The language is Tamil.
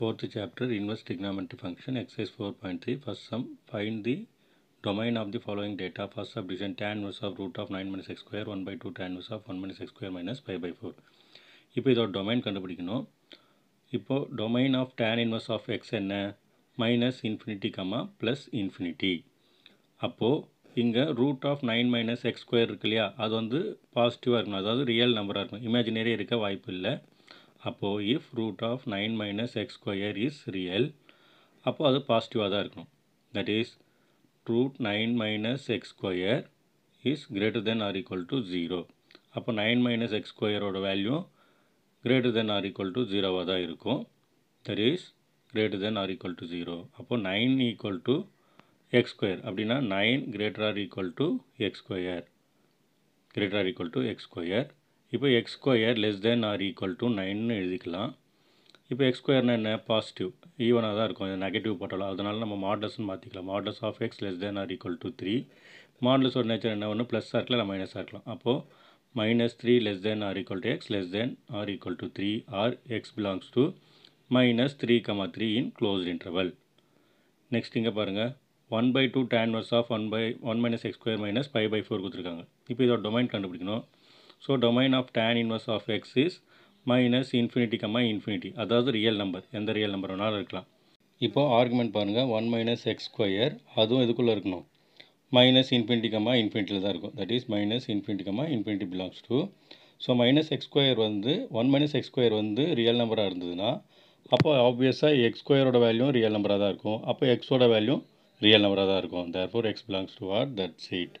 Fourth chapter inverse trigonometry function exercise 4.3 first sum find the domain of the following data first subdivision tan inverse of root of 9 minus x square 1 by 2 tan inverse of 1 minus x square minus 5 by 4 இப்போ இதோட டொமைன் கண்டுபிடிக்கணும் இப்போ domain of tan inverse of x என்ன minus infinity comma plus infinity அப்போது இங்கே root of nine minus x square இருக்கு இல்லையா அது வந்து பாசிட்டிவாக இருக்கணும் அதாவது ரியல் நம்பராக இருக்கணும் இமேஜினரி இருக்க வாய்ப்பு இல்லை அப்போ இஃப் √9 - x² இஸ் ரியல் அப்ப அது பாசிட்டிவா தான் இருக்கும் that is √9 - x² is greater than or equal to 0 அப்ப 9 - x² ோட value greater than or equal to 0 வாடா இருக்கும் that is greater than or equal to 0 அப்ப 9 = x² அப்படினா 9 greater or equal to x² greater or equal to x² இப்போ x square less than or equal to நைன்னு எழுதிக்கலாம் இப்போ எக்ஸ் ஸ்கொயர்னா என்ன பாசிட்டிவ் ஈவனாக தான் இருக்கும் இது நெகட்டிவ் போட்டாலும் அதனால் நம்ம மாடல்ஸ்னு மாற்றிக்கலாம் modulus of x less than or equal to three மாடல்ஸோட நேச்சர் என்ன ஒன்று ப்ளஸ்ஸாக இருக்கலாம் இல்லை மைனஸாக இருக்கலாம் அப்போது minus three less than or equal to x less than or equal to three or x belongs to minus three comma three in closed interval. Next இங்கே பாருங்கள் one by two tan inverse of one by one minus x square minus five by four கொடுத்துருக்காங்க இப்போ இதோட டொமைன் கண்டுபிடிக்கணும் so domain of tan inverse of x is minus infinity comma infinity அதாவது ரியல் நம்பர் எந்த ரியல் நம்பர் வேணாலும் இருக்கலாம் இப்போது ஆர்குமெண்ட் பாருங்கள் ஒன் மைனஸ் எக்ஸ் ஸ்கொயர் அதுவும் இதுக்குள்ளே இருக்கணும் மைனஸ் இன்ஃபினிட்டி கம்மா இன்ஃபினிட்டியில் தான் இருக்கும் that is minus infinity comma infinity belongs to so minus x square வந்து ஒன் மைனஸ் எக்ஸ் ஸ்கொயர் வந்து ரியல் நம்பராக இருந்ததுன்னா அப்போ ஆப்வியஸாக எக்ஸ் ஸ்கொயரோட வேல்யூ ரியல் நம்பராக தான் இருக்கும் அப்போ எக்ஸோட வேல்யூ ரியல் நம்பராக தான் இருக்கும் therefore x belongs to R that seat